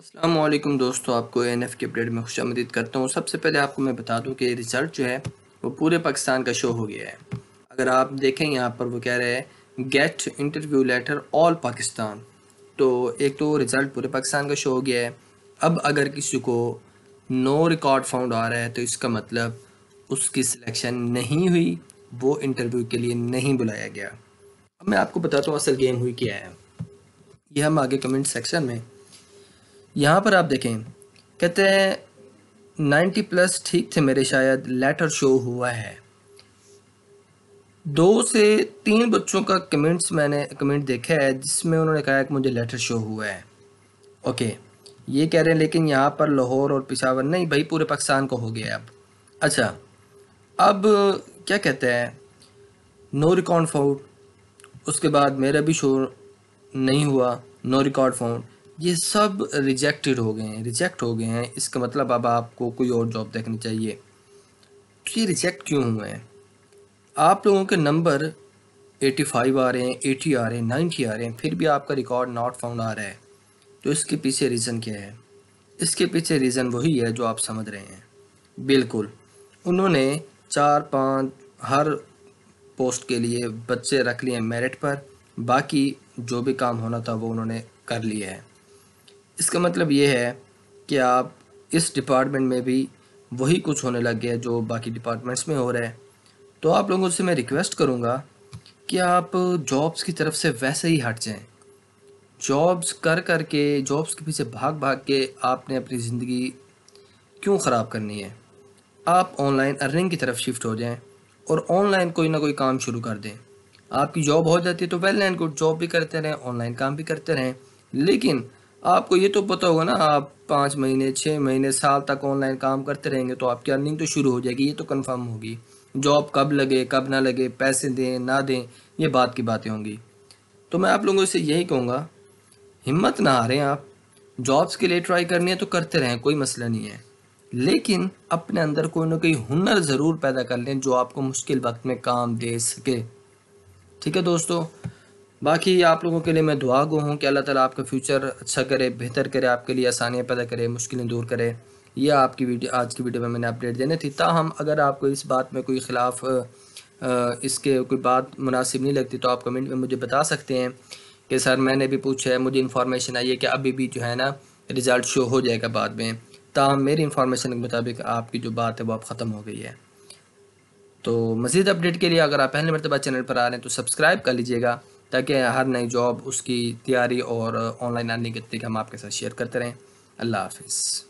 असलम दोस्तों आपको N F के अपडेट में खुश मदीद करता हूँ सबसे पहले आपको मैं बता दूँ कि रिज़ल्ट जो है वो पूरे पाकिस्तान का शो हो गया है अगर आप देखें यहाँ पर वो कह रहे हैं get interview letter all Pakistan तो एक तो रिज़ल्ट पूरे पाकिस्तान का शो हो गया है अब अगर किसी को नो रिकॉर्ड फाउंड आ रहा है तो इसका मतलब उसकी सिलेक्शन नहीं हुई वो इंटरव्यू के लिए नहीं बुलाया गया अब मैं आपको बताता हूँ असल गेम हुई क्या है यह हम आगे कमेंट सेक्शन में यहाँ पर आप देखें कहते हैं नाइन्टी प्लस ठीक थे मेरे शायद लेटर शो हुआ है दो से तीन बच्चों का कमेंट्स मैंने कमेंट देखा है जिसमें उन्होंने कहा कि मुझे लेटर शो हुआ है ओके ये कह रहे हैं लेकिन यहाँ पर लाहौर और पिशावर नहीं भाई पूरे पाकिस्तान को हो गया अब अच्छा अब क्या कहते हैं नो रिकॉर्ड फाउंड उसके बाद मेरा भी शो नहीं हुआ नो रिकॉर्ड फाउंड ये सब रिजेक्टेड हो गए हैं रिजेक्ट हो गए हैं इसका मतलब अब आपको कोई और जॉब देखनी चाहिए तो ये रिजेक्ट क्यों हुए हैं आप लोगों के नंबर 85 आ रहे हैं 80 आ रहे हैं 90 आ रहे हैं फिर भी आपका रिकॉर्ड नॉट फाउंड आ रहा है तो इसके पीछे रीज़न क्या है इसके पीछे रीज़न वही है जो आप समझ रहे हैं बिल्कुल उन्होंने चार पाँच हर पोस्ट के लिए बच्चे रख लिए मेरिट पर बाकी जो भी काम होना था वो उन्होंने कर लिया है इसका मतलब ये है कि आप इस डिपार्टमेंट में भी वही कुछ होने लग गया जो बाकी डिपार्टमेंट्स में हो रहा है तो आप लोगों से मैं रिक्वेस्ट करूँगा कि आप जॉब्स की तरफ से वैसे ही हट जाएं जॉब्स कर कर के जॉब्स के पीछे भाग भाग के आपने अपनी ज़िंदगी क्यों ख़राब करनी है आप ऑनलाइन अर्निंग की तरफ शिफ्ट हो जाएं और ऑनलाइन कोई ना कोई काम शुरू कर दें आपकी जॉब हो जाती है तो वेल एंड गुड जॉब भी करते रहें ऑनलाइन काम भी करते रहें लेकिन आपको ये तो पता होगा ना आप पाँच महीने छः महीने साल तक ऑनलाइन काम करते रहेंगे तो आपकी अर्निंग तो शुरू हो जाएगी ये तो कन्फर्म होगी जॉब कब लगे कब ना लगे पैसे दें ना दें ये बात की बातें होंगी तो मैं आप लोगों से यही कहूँगा हिम्मत ना हारें आप जॉब्स के लिए ट्राई करनी है तो करते रहें कोई मसला नहीं है लेकिन अपने अंदर कोई ना कोई हुनर ज़रूर पैदा कर लें जो आपको मुश्किल वक्त में काम दे सके ठीक है दोस्तों बाकी आप लोगों के लिए मैं दुआ गो हूँ कि अल्लाह ताला आपका फ्यूचर अच्छा करे बेहतर करे आपके लिए आसानियाँ पैदा करे मुश्किलें दूर करे यह आपकी वीडियो आज की वीडियो में मैंने अपडेट देने थी ताहम अगर आपको इस बात में कोई ख़िलाफ़ इसके कोई बात मुनासिब नहीं लगती तो आप कमेंट में मुझे बता सकते हैं कि सर मैंने भी पूछा है मुझे इन्फॉर्मेशन आई है कि अभी भी जो है ना रिज़ल्ट शो हो जाएगा बाद में ताहम मेरी इन्फॉर्मेशन के मुताबिक आपकी जो बात है वो अब ख़त्म हो गई है तो मज़ीद अपडेट के लिए अगर आप पहले मरतबा चैनल पर आ रहे हैं तो सब्सक्राइब कर लीजिएगा ताकि हर नई जॉब उसकी तैयारी और ऑनलाइन अर्निंग के तरीके हम आपके साथ शेयर करते रहें अल्लाह हाफिज़